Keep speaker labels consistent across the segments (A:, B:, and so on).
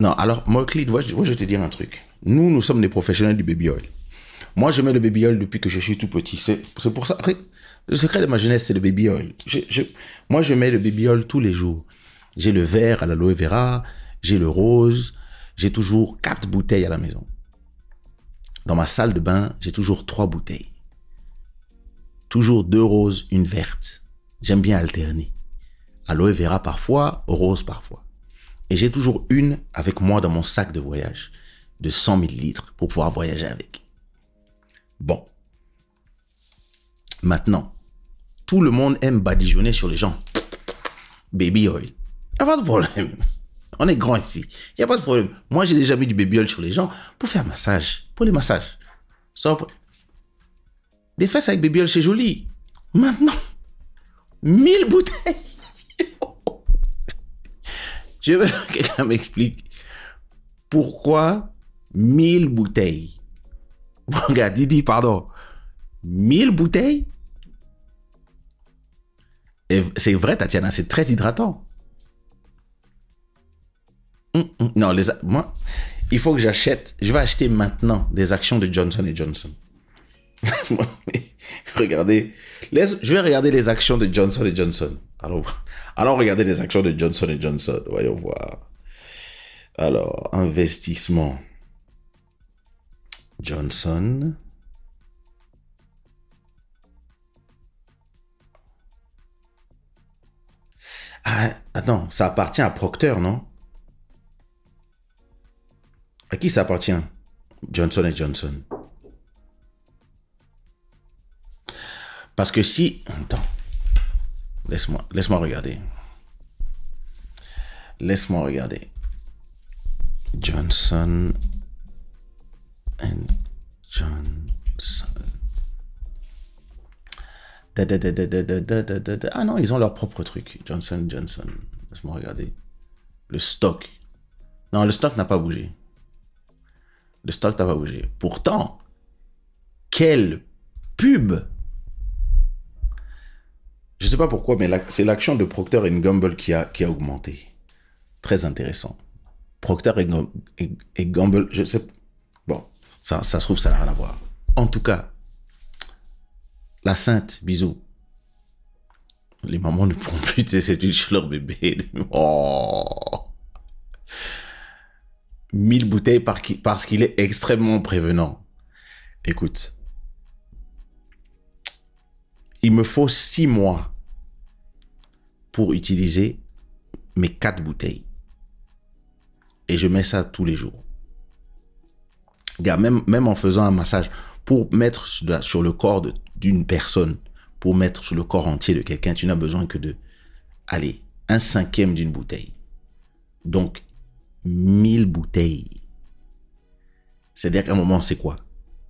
A: Non, alors, Moclid, moi, je vais te dire un truc. Nous, nous sommes des professionnels du baby oil. Moi, je mets le baby oil depuis que je suis tout petit. C'est pour ça. Le secret de ma jeunesse, c'est le baby oil. moi, je mets le baby oil tous les jours. J'ai le vert à l'aloe vera, j'ai le rose, j'ai toujours quatre bouteilles à la maison. Dans ma salle de bain, j'ai toujours trois bouteilles. Toujours deux roses, une verte. J'aime bien alterner. Aloe vera parfois, rose parfois. Et j'ai toujours une avec moi dans mon sac de voyage de 100 000 litres pour pouvoir voyager avec. Bon. Maintenant, tout le monde aime badigeonner sur les gens. Baby oil. Il a pas de problème. On est grand ici. Il n'y a pas de problème. Moi, j'ai déjà mis du baby oil sur les gens pour faire massage. Pour les massages. Des fesses avec baby oil, c'est joli. Maintenant, 1000 bouteilles. Je veux que quelqu'un m'explique pourquoi 1000 bouteilles. Regarde, gars, Didi, pardon. 1000 bouteilles Et c'est vrai, Tatiana, c'est très hydratant. Hum, hum. Non, les, moi, il faut que j'achète. Je vais acheter maintenant des actions de Johnson Johnson. Regardez, je vais regarder les actions de Johnson Johnson. Alors, regardez les actions de Johnson Johnson. Voyons voir. Alors, investissement. Johnson. Ah, attends, ça appartient à Procter, non À qui ça appartient Johnson Johnson. Parce que si... Attends. Laisse-moi laisse regarder. Laisse-moi regarder. Johnson and Johnson. ah non, ils ont leur propre truc. Johnson Johnson. Laisse-moi regarder. Le stock. Non, le stock n'a pas bougé. Le stock n'a pas bougé. Pourtant, quelle pub je ne sais pas pourquoi, mais c'est l'action de Procter Gamble qui a, qui a augmenté. Très intéressant. Procter et, Gamble, je sais. Bon, ça, ça se trouve, ça n'a rien à voir. En tout cas, la sainte, bisous. Les mamans ne pourront plus c'est une leur bébé. Oh 1000 bouteilles par parce qu'il est extrêmement prévenant. Écoute, il me faut six mois pour utiliser mes quatre bouteilles. Et je mets ça tous les jours. Gars, même, même en faisant un massage, pour mettre sur le corps d'une personne, pour mettre sur le corps entier de quelqu'un, tu n'as besoin que de, allez, un cinquième d'une bouteille. Donc, 1000 bouteilles. C'est-à-dire qu'à un moment, c'est quoi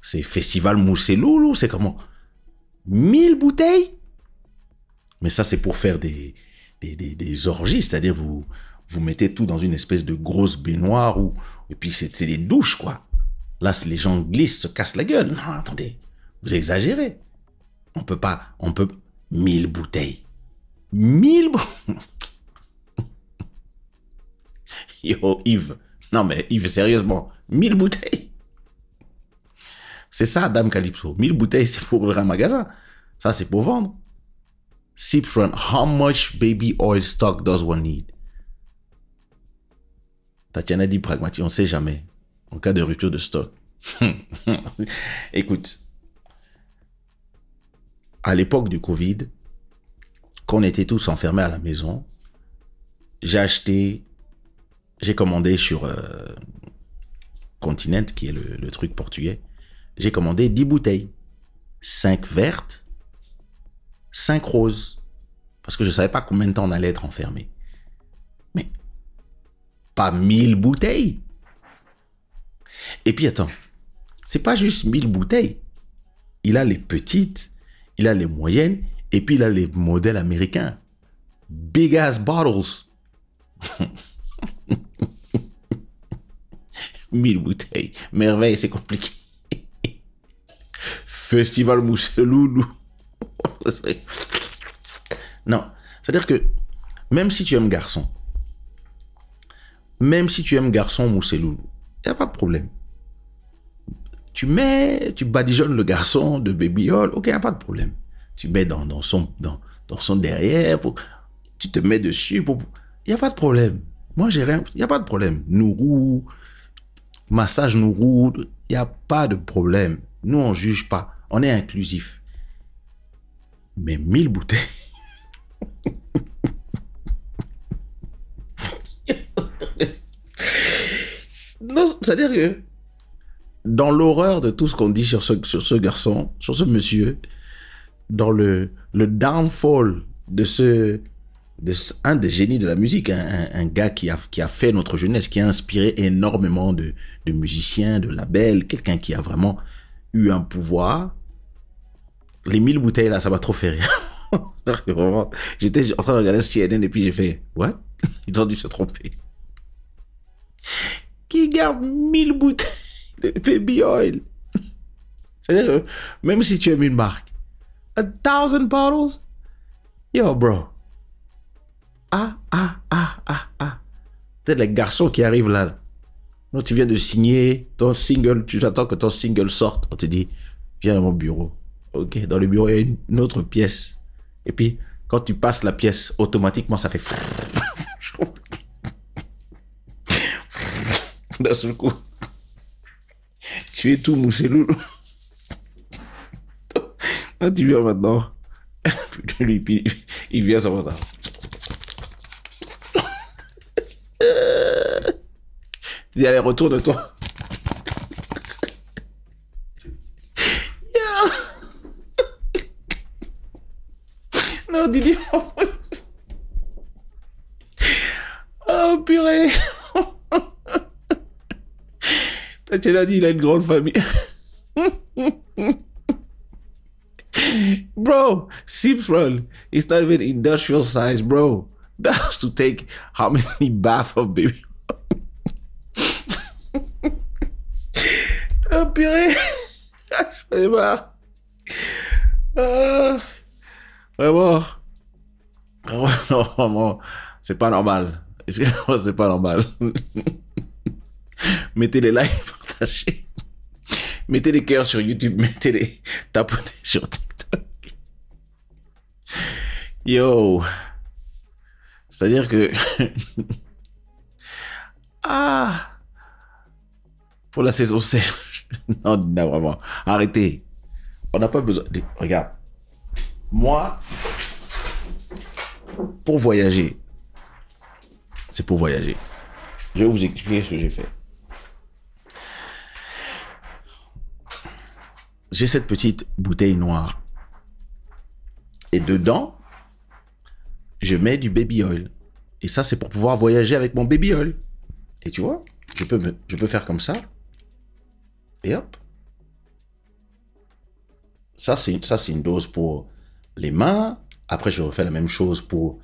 A: C'est festival moussé loulou, c'est comment 1000 bouteilles Mais ça, c'est pour faire des, des, des, orgies, c'est-à-dire vous, vous mettez tout dans une espèce de grosse baignoire ou et puis c'est des douches, quoi. Là, les gens glissent, se cassent la gueule. Non, attendez, vous exagérez. On peut pas, on peut... 1000 bouteilles. 1000 bouteilles Yo, Yves. Non, mais Yves, sérieusement, 1000 bouteilles c'est ça, Dame Calypso. 1000 bouteilles, c'est pour ouvrir un magasin. Ça, c'est pour vendre. Sipfront, how much baby oil stock does one need? Tatiana dit pragmatique, on ne sait jamais. En cas de rupture de stock. Écoute, à l'époque du Covid, quand on était tous enfermés à la maison, j'ai acheté, j'ai commandé sur euh, Continent, qui est le truc portugais, j'ai commandé 10 bouteilles. 5 vertes, 5 roses. Parce que je ne savais pas combien de temps on allait être enfermé. Mais pas 1000 bouteilles. Et puis attends, c'est pas juste 1000 bouteilles. Il a les petites, il a les moyennes, et puis il a les modèles américains. Big ass bottles. 1000 bouteilles. Merveille, c'est compliqué. Festival Mousselou non. C'est-à-dire que même si tu aimes garçon, même si tu aimes garçon Mousselou, il n'y a pas de problème. Tu mets, tu badigeonnes le garçon de babyol, ok, il n'y a pas de problème. Tu mets dans, dans son, dans, dans, son derrière, pour, tu te mets dessus, il n'y a pas de problème. Moi, j'ai rien, il n'y a pas de problème. Nourou, massage Nourou, il n'y a pas de problème. Nous, on ne juge pas. On est inclusif. Mais mille bouteilles. non, c'est-à-dire que dans l'horreur de tout ce qu'on dit sur ce, garçon, sur ce monsieur, dans le, downfall de ce, un des génies de la musique, hein, un, gars qui a, fait notre jeunesse, qui a inspiré énormément de, de musiciens, de labels, quelqu'un qui a vraiment eu un pouvoir, les 1000 bouteilles là, ça m'a trop fait rire. j'étais en train de regarder CNN et puis j'ai fait What Ils ont dû se tromper. Qui garde 1000 bouteilles de baby oil C'est-à-dire, même si tu aimes une marque, a thousand bottles Yo, bro. Ah, ah, ah, ah, ah. Peut-être les garçons qui arrivent là. tu viens de signer ton single, tu attends que ton single sorte. On te dit Viens à mon bureau. Ok, dans le bureau, il y a une, autre pièce. Et puis, quand tu passes la pièce, automatiquement, ça fait. D'un seul coup, tu es tout mousselou. tu viens maintenant, il vient ça va Il y a les de toi. did you? oh purée. Tatiana dit il a une grande famille. bro, Sims Run is not even industrial size, bro. That has to take how many baths of baby? oh purée. J'en ai marre. Ah. Vraiment. non, c'est pas normal. C'est pas normal. mettez les likes, partagez. Mettez les cœurs sur YouTube, mettez les tapotez sur TikTok. Yo. C'est-à-dire que... ah Pour la saison 7. non, non, vraiment. Arrêtez. On n'a pas besoin... Regarde. Moi, pour voyager, c'est pour voyager. Je vais vous expliquer ce que j'ai fait. J'ai cette petite bouteille noire. Et dedans, je mets du baby oil. Et ça, c'est pour pouvoir voyager avec mon baby oil. Et tu vois, je peux, je peux faire comme ça. Et hop. Ça, c'est une dose pour les mains, après, je refais la même chose pour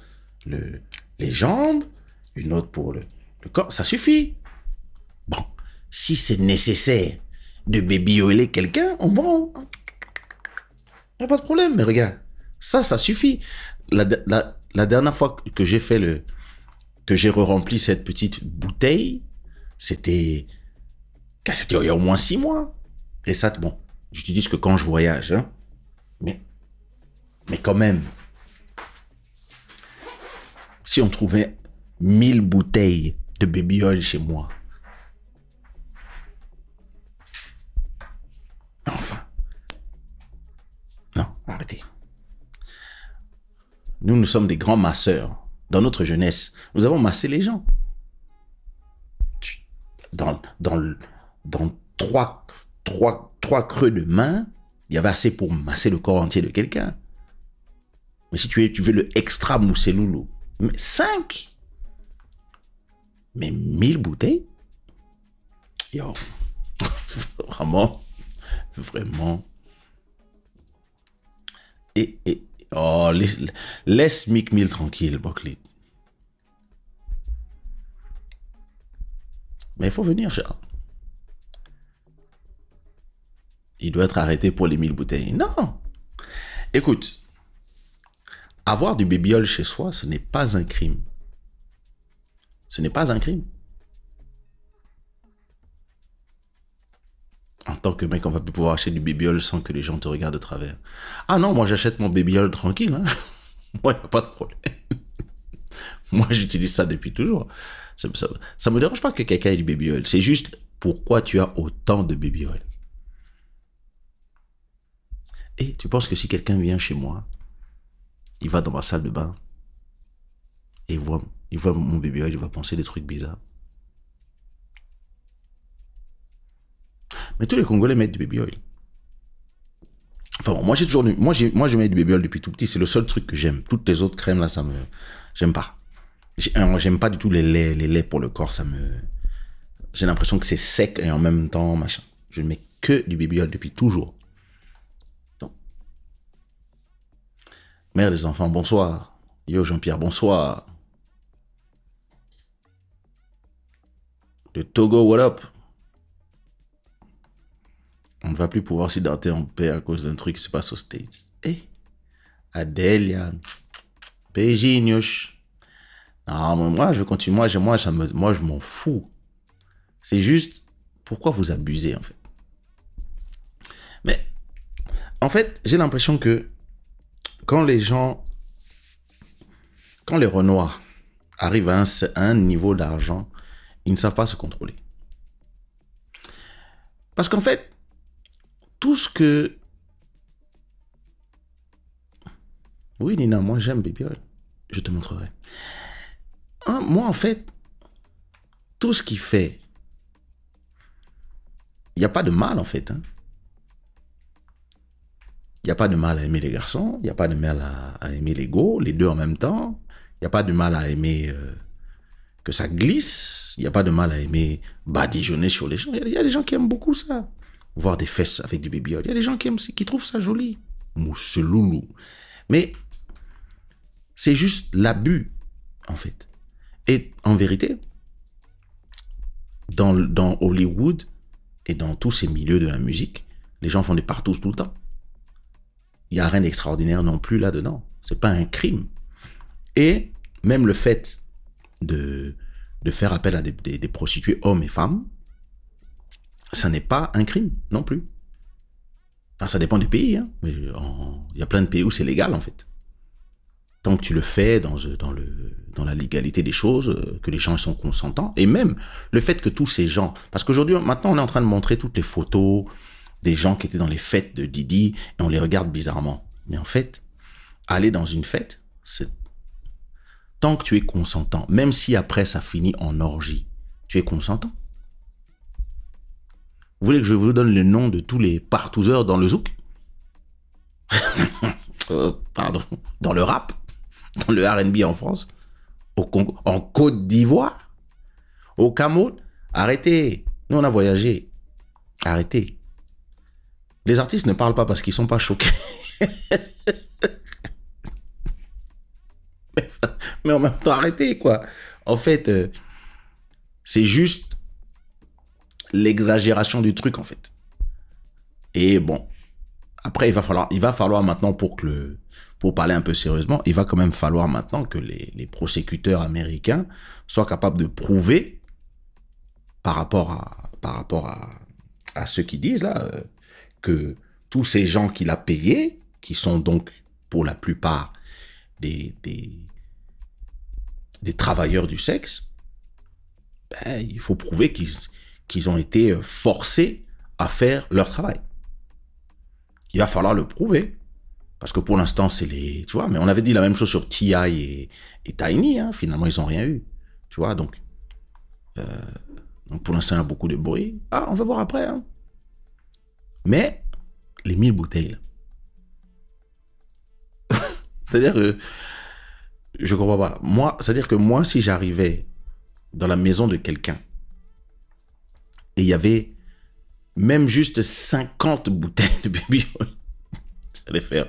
A: les jambes, une autre pour le, corps. Ça suffit. Bon, si c'est nécessaire de babyoler quelqu'un, on va. Il n'y a pas de problème, mais regarde, ça, ça suffit. La, dernière fois que j'ai fait le. que j'ai re-rempli cette petite bouteille, c'était. c'était il y a au moins six mois. Et ça, bon, je te dis que quand je voyage, hein. Mais. mais quand même, si on trouvait 1000 bouteilles de baby chez moi. Enfin. Non, arrêtez. Nous, nous sommes des grands masseurs. Dans notre jeunesse, nous avons massé les gens. Dans, dans, dans trois, trois, trois creux de main, il y avait assez pour masser le corps entier de quelqu'un. Mais si tu, tu veux le extra mousseloulou, 5 Mais 1000 bouteilles Yo, vraiment, vraiment. Et, et, oh, laisse, Mick Mill tranquille, Boclid. Mais il faut venir, Charles. Il doit être arrêté pour les 1000 bouteilles. Non Écoute, avoir du bébiol chez soi, ce n'est pas un crime. Ce n'est pas un crime. En tant que mec, on va plus pouvoir acheter du bébiol sans que les gens te regardent de travers. Ah non, moi j'achète mon bébiol tranquille. Hein. moi, il a pas de problème. moi, j'utilise ça depuis toujours. Ça, ne me dérange pas que quelqu'un ait du baby C'est juste pourquoi tu as autant de baby Et tu penses que si quelqu'un vient chez moi il va dans ma salle de bain et il voit, il voit mon bébé oil, il va penser des trucs bizarres. Mais tous les Congolais mettent du baby oil. Enfin bon, moi j'ai toujours moi moi je mets du baby oil depuis tout petit, c'est le seul truc que j'aime. Toutes les autres crèmes là ça me j'aime pas. J'aime pas du tout les laits, les laits pour le corps, ça me j'ai l'impression que c'est sec et en même temps machin. Je ne mets que du baby oil depuis toujours. Mère des enfants, bonsoir. Yo Jean-Pierre, bonsoir. Le Togo, what up On ne va plus pouvoir s'hydrater en paix à cause d'un truc qui se passe aux States. Eh Adélia. PJ, Non, mais moi, je continue. Moi, je, moi, moi je m'en fous. C'est juste, pourquoi vous abusez, en fait Mais, en fait, j'ai l'impression que quand les gens, quand les renoirs arrivent à un, niveau d'argent, ils ne savent pas se contrôler. Parce qu'en fait, tout ce que... Oui, Nina, moi j'aime Bébiol. Je te montrerai. Hein, moi, en fait, tout ce qui fait, il n'y a pas de mal, en fait. Hein. Il n'y a pas de mal à aimer les garçons, il n'y a pas de mal à, aimer les go, les deux en même temps. Il n'y a pas de mal à aimer euh, que ça glisse. Il n'y a pas de mal à aimer badigeonner sur les gens. Il y, a des gens qui aiment beaucoup ça. Voir des fesses avec du baby Il y a des gens qui aiment qui trouvent ça joli. Mousse loulou. Mais c'est juste l'abus, en fait. Et en vérité, dans, Hollywood et dans tous ces milieux de la musique, les gens font des partout tout le temps. Il n'y a rien d'extraordinaire non plus là-dedans. C'est pas un crime. Et même le fait de, de faire appel à des, prostituées hommes et femmes, ça n'est pas un crime non plus. Enfin, ça dépend des pays. Hein. Il y a plein de pays où c'est légal, en fait. Tant que tu le fais dans, dans, le, dans la légalité des choses, euh, que les gens sont consentants, et même le fait que tous ces gens... Parce qu'aujourd'hui, maintenant, on est en train de montrer toutes les photos des gens qui étaient dans les fêtes de Didi et on les regarde bizarrement. Mais en fait, aller dans une fête, c'est tant que tu es consentant, même si après ça finit en orgie, tu es consentant. Vous voulez que je vous donne le nom de tous les partouzeurs dans le zouk euh, Pardon, dans le rap, dans le RB en France, au en Côte d'Ivoire, au Cameroun Arrêtez, nous on a voyagé. Arrêtez. Les artistes ne parlent pas parce qu'ils sont pas choqués. mais, en même temps, arrêtez, quoi. En fait, euh, c'est juste l'exagération du truc, en fait. Et bon, après, il va falloir, il va falloir maintenant, pour, que le, pour parler un peu sérieusement, il va quand même falloir maintenant que les, les américains soient capables de prouver par rapport à, par rapport à, ceux qui disent là, euh, que tous ces gens qu'il a payés, qui sont donc pour la plupart des, des, travailleurs du sexe, ben, il faut prouver qu'ils ont été euh, forcés à faire leur travail. Il va falloir le prouver. Parce que pour l'instant, c'est les. Tu vois, mais on avait dit la même chose sur TI et, et Tiny, hein. finalement, ils n'ont rien eu. Tu vois, donc. Euh, donc pour l'instant, il y a beaucoup de bruit. Ah, on va voir après. Hein. Mais les 1000 bouteilles, c'est-à-dire que je comprends pas. Moi, c'est-à-dire que moi, si j'arrivais dans la maison de quelqu'un et il y avait même juste 50 bouteilles de baby j'allais faire.